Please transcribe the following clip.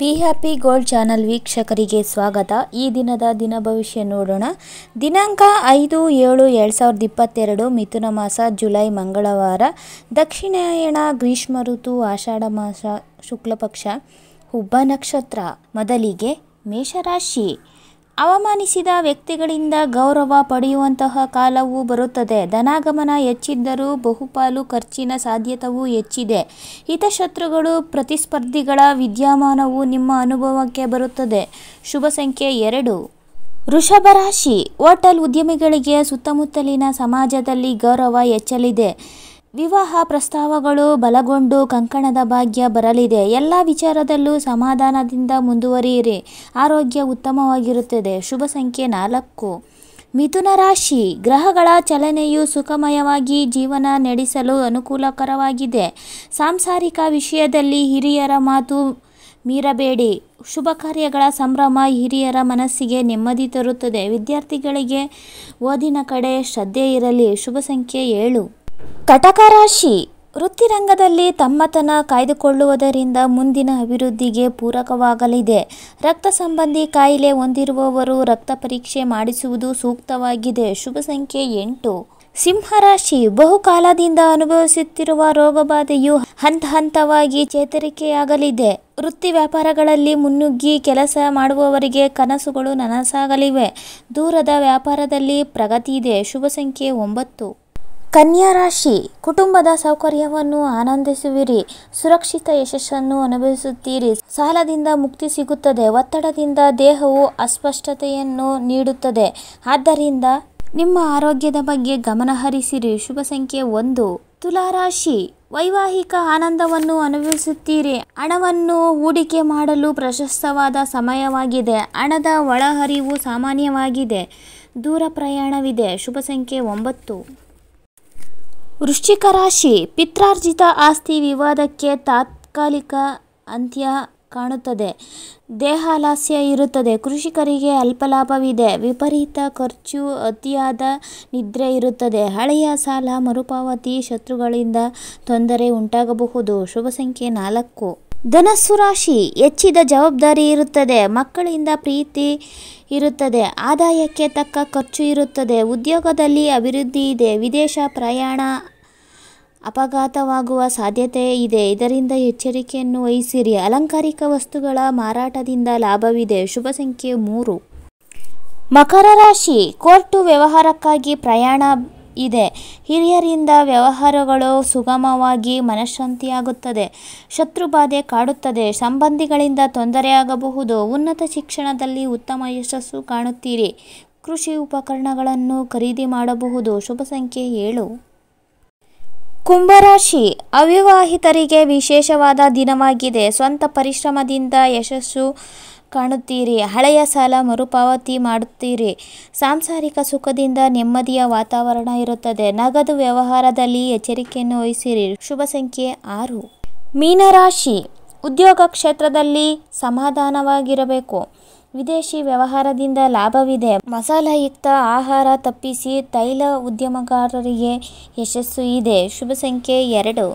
be happy gold channel ವೀಕ್ಷಕರಿಗೆ ಸ್ವಾಗತ ಈ ದಿನದ ದಿನ ಭವಿಷ್ಯ ನೋಡೋಣ ದಿನಾಂಕ ಐದು ಏಳು ಎರಡು ಸಾವಿರದ ಇಪ್ಪತ್ತೆರಡು ಮಿಥುನ ಮಾಸ ಜುಲೈ ಮಂಗಳವಾರ ದಕ್ಷಿಣಾಯಣ ಗ್ರೀಷ್ಮ ಋತು ಆಷಾಢ ಮಾಸ ಶುಕ್ಲಪಕ್ಷ ಹುಬ್ಬ ನಕ್ಷತ್ರ ಮೊದಲಿಗೆ ಮೇಷರಾಶಿ ಅವಮಾನಿಸಿದ ವ್ಯಕ್ತಿಗಳಿಂದ ಗೌರವ ಪಡೆಯುವಂತಹ ಕಾಲವೂ ಬರುತ್ತದೆ ಧನಾಗಮನ ಹೆಚ್ಚಿದ್ದರೂ ಬಹುಪಾಲು ಖರ್ಚಿನ ಸಾಧ್ಯತವೂ ಹೆಚ್ಚಿದೆ ಹಿತಶತ್ರುಗಳು ಪ್ರತಿಸ್ಪರ್ಧಿಗಳ ವಿದ್ಯಮಾನವು ನಿಮ್ಮ ಅನುಭವಕ್ಕೆ ಬರುತ್ತದೆ ಶುಭ ಸಂಖ್ಯೆ ಎರಡು ರಾಶಿ ಹೋಟೆಲ್ ಉದ್ಯಮಿಗಳಿಗೆ ಸುತ್ತಮುತ್ತಲಿನ ಸಮಾಜದಲ್ಲಿ ಗೌರವ ಹೆಚ್ಚಲಿದೆ ವಿವಾಹ ಪ್ರಸ್ತಾವಗಳು ಬಲಗೊಂಡು ಕಂಕಣದ ಭಾಗ್ಯ ಬರಲಿದೆ ಎಲ್ಲ ವಿಚಾರದಲ್ಲೂ ಸಮಾಧಾನದಿಂದ ಮುಂದುವರಿಯಿರಿ ಆರೋಗ್ಯ ಉತ್ತಮವಾಗಿರುತ್ತದೆ ಶುಭ ಸಂಖ್ಯೆ ನಾಲ್ಕು ಮಿಥುನ ರಾಶಿ ಗ್ರಹಗಳ ಚಲನೆಯು ಸುಖಮಯವಾಗಿ ಜೀವನ ನಡೆಸಲು ಅನುಕೂಲಕರವಾಗಿದೆ ಸಾಂಸಾರಿಕ ವಿಷಯದಲ್ಲಿ ಹಿರಿಯರ ಮಾತು ಮೀರಬೇಡಿ ಶುಭ ಕಾರ್ಯಗಳ ಸಂಭ್ರಮ ಹಿರಿಯರ ಮನಸ್ಸಿಗೆ ನೆಮ್ಮದಿ ತರುತ್ತದೆ ವಿದ್ಯಾರ್ಥಿಗಳಿಗೆ ಓದಿನ ಕಡೆ ಶ್ರದ್ಧೆ ಇರಲಿ ಶುಭ ಸಂಖ್ಯೆ ಏಳು ಕಟಕ ರಾಶಿ ವೃತ್ತಿರಂಗದಲ್ಲಿ ತಮ್ಮತನ ಕಾಯ್ದುಕೊಳ್ಳುವುದರಿಂದ ಮುಂದಿನ ಅಭಿವೃದ್ಧಿಗೆ ಪೂರಕವಾಗಲಿದೆ ರಕ್ತ ಸಂಬಂಧಿ ಕಾಯಿಲೆ ಹೊಂದಿರುವವರು ರಕ್ತ ಪರೀಕ್ಷೆ ಮಾಡಿಸುವುದು ಸೂಕ್ತವಾಗಿದೆ ಶುಭ ಸಂಖ್ಯೆ ಎಂಟು ಸಿಂಹರಾಶಿ ಬಹುಕಾಲದಿಂದ ಅನುಭವಿಸುತ್ತಿರುವ ರೋಗಬಾಧೆಯು ಹಂತ ಹಂತವಾಗಿ ಚೇತರಿಕೆಯಾಗಲಿದೆ ವೃತ್ತಿ ವ್ಯಾಪಾರಗಳಲ್ಲಿ ಮುನ್ನುಗ್ಗಿ ಕೆಲಸ ಮಾಡುವವರಿಗೆ ಕನಸುಗಳು ನನಸಾಗಲಿವೆ ದೂರದ ವ್ಯಾಪಾರದಲ್ಲಿ ಪ್ರಗತಿ ಇದೆ ಶುಭ ಸಂಖ್ಯೆ ಒಂಬತ್ತು ಕನ್ಯಾ ರಾಶಿ ಕುಟುಂಬದ ಸೌಕರ್ಯವನ್ನು ಆನಂದಿಸುವಿರಿ ಸುರಕ್ಷಿತ ಯಶಸ್ಸನ್ನು ಅನುಭವಿಸುತ್ತೀರಿ ಸಾಲದಿಂದ ಮುಕ್ತಿ ಸಿಗುತ್ತದೆ ಒತ್ತಡದಿಂದ ದೇಹವು ಅಸ್ಪಷ್ಟತೆಯನ್ನು ನೀಡುತ್ತದೆ ಆದ್ದರಿಂದ ನಿಮ್ಮ ಆರೋಗ್ಯದ ಬಗ್ಗೆ ಗಮನಹರಿಸಿರಿ ಶುಭ ಸಂಖ್ಯೆ ಒಂದು ತುಲಾರಾಶಿ ವೈವಾಹಿಕ ಆನಂದವನ್ನು ಅನುಭವಿಸುತ್ತೀರಿ ಹಣವನ್ನು ಹೂಡಿಕೆ ಮಾಡಲು ಪ್ರಶಸ್ತವಾದ ಸಮಯವಾಗಿದೆ ಹಣದ ಒಳಹರಿವು ಸಾಮಾನ್ಯವಾಗಿದೆ ದೂರ ಪ್ರಯಾಣವಿದೆ ಶುಭ ಸಂಖ್ಯೆ ಒಂಬತ್ತು ವೃಶ್ಚಿಕ ರಾಶಿ ಪಿತ್ರಾರ್ಜಿತ ಆಸ್ತಿ ವಿವಾದಕ್ಕೆ ತಾತ್ಕಾಲಿಕ ಅಂತ್ಯ ಕಾಣುತ್ತದೆ ದೇಹಾಲಾಸ್ಯ ಇರುತ್ತದೆ ಕೃಷಿಕರಿಗೆ ಅಲ್ಪ ಲಾಭವಿದೆ ವಿಪರೀತ ಖರ್ಚು ಅತಿಯಾದ ನಿದ್ರೆ ಇರುತ್ತದೆ ಹಳೆಯ ಸಾಲ ಮರುಪಾವತಿ ಶತ್ರುಗಳಿಂದ ತೊಂದರೆ ಉಂಟಾಗಬಹುದು ಶುಭ ಸಂಖ್ಯೆ ನಾಲ್ಕು ಧನಸ್ಸು ರಾಶಿ ಹೆಚ್ಚಿದ ಜವಾಬ್ದಾರಿ ಇರುತ್ತದೆ ಮಕ್ಕಳಿಂದ ಪ್ರೀತಿ ಇರುತ್ತದೆ ಆದಾಯಕ್ಕೆ ತಕ್ಕ ಖರ್ಚು ಇರುತ್ತದೆ ಉದ್ಯೋಗದಲ್ಲಿ ಅಭಿವೃದ್ಧಿ ಇದೆ ವಿದೇಶ ಪ್ರಯಾಣ ಅಪಘಾತವಾಗುವ ಸಾಧ್ಯತೆ ಇದೆ ಇದರಿಂದ ಎಚ್ಚರಿಕೆಯನ್ನು ವಹಿಸಿರಿ ಅಲಂಕಾರಿಕ ವಸ್ತುಗಳ ಮಾರಾಟದಿಂದ ಲಾಭವಿದೆ ಶುಭ ಸಂಖ್ಯೆ ಮೂರು ಮಕರ ರಾಶಿ ಕೋರ್ಟು ವ್ಯವಹಾರಕ್ಕಾಗಿ ಪ್ರಯಾಣ ಇದೆ ಹಿರಿಯರಿಂದ ವ್ಯವಹಾರಗಳು ಸುಗಮವಾಗಿ ಮನಃಶಾಂತಿಯಾಗುತ್ತದೆ ಬಾಧೆ ಕಾಡುತ್ತದೆ ಸಂಬಂಧಿಗಳಿಂದ ತೊಂದರೆಯಾಗಬಹುದು ಉನ್ನತ ಶಿಕ್ಷಣದಲ್ಲಿ ಉತ್ತಮ ಯಶಸ್ಸು ಕಾಣುತ್ತೀರಿ ಕೃಷಿ ಉಪಕರಣಗಳನ್ನು ಖರೀದಿ ಮಾಡಬಹುದು ಶುಭ ಸಂಖ್ಯೆ ಏಳು ಕುಂಭರಾಶಿ ಅವಿವಾಹಿತರಿಗೆ ವಿಶೇಷವಾದ ದಿನವಾಗಿದೆ ಸ್ವಂತ ಪರಿಶ್ರಮದಿಂದ ಯಶಸ್ಸು ಕಾಣುತ್ತೀರಿ ಹಳೆಯ ಸಾಲ ಮರುಪಾವತಿ ಮಾಡುತ್ತೀರಿ ಸಾಂಸಾರಿಕ ಸುಖದಿಂದ ನೆಮ್ಮದಿಯ ವಾತಾವರಣ ಇರುತ್ತದೆ ನಗದು ವ್ಯವಹಾರದಲ್ಲಿ ಎಚ್ಚರಿಕೆಯನ್ನು ವಹಿಸಿರಿ ಶುಭ ಸಂಖ್ಯೆ ಆರು ಮೀನರಾಶಿ ಉದ್ಯೋಗ ಕ್ಷೇತ್ರದಲ್ಲಿ ಸಮಾಧಾನವಾಗಿರಬೇಕು ವಿದೇಶಿ ವ್ಯವಹಾರದಿಂದ ಲಾಭವಿದೆ ಮಸಾಲಯುಕ್ತ ಆಹಾರ ತಪ್ಪಿಸಿ ತೈಲ ಉದ್ಯಮಗಾರರಿಗೆ ಯಶಸ್ಸು ಇದೆ ಶುಭ ಸಂಖ್ಯೆ ಎರಡು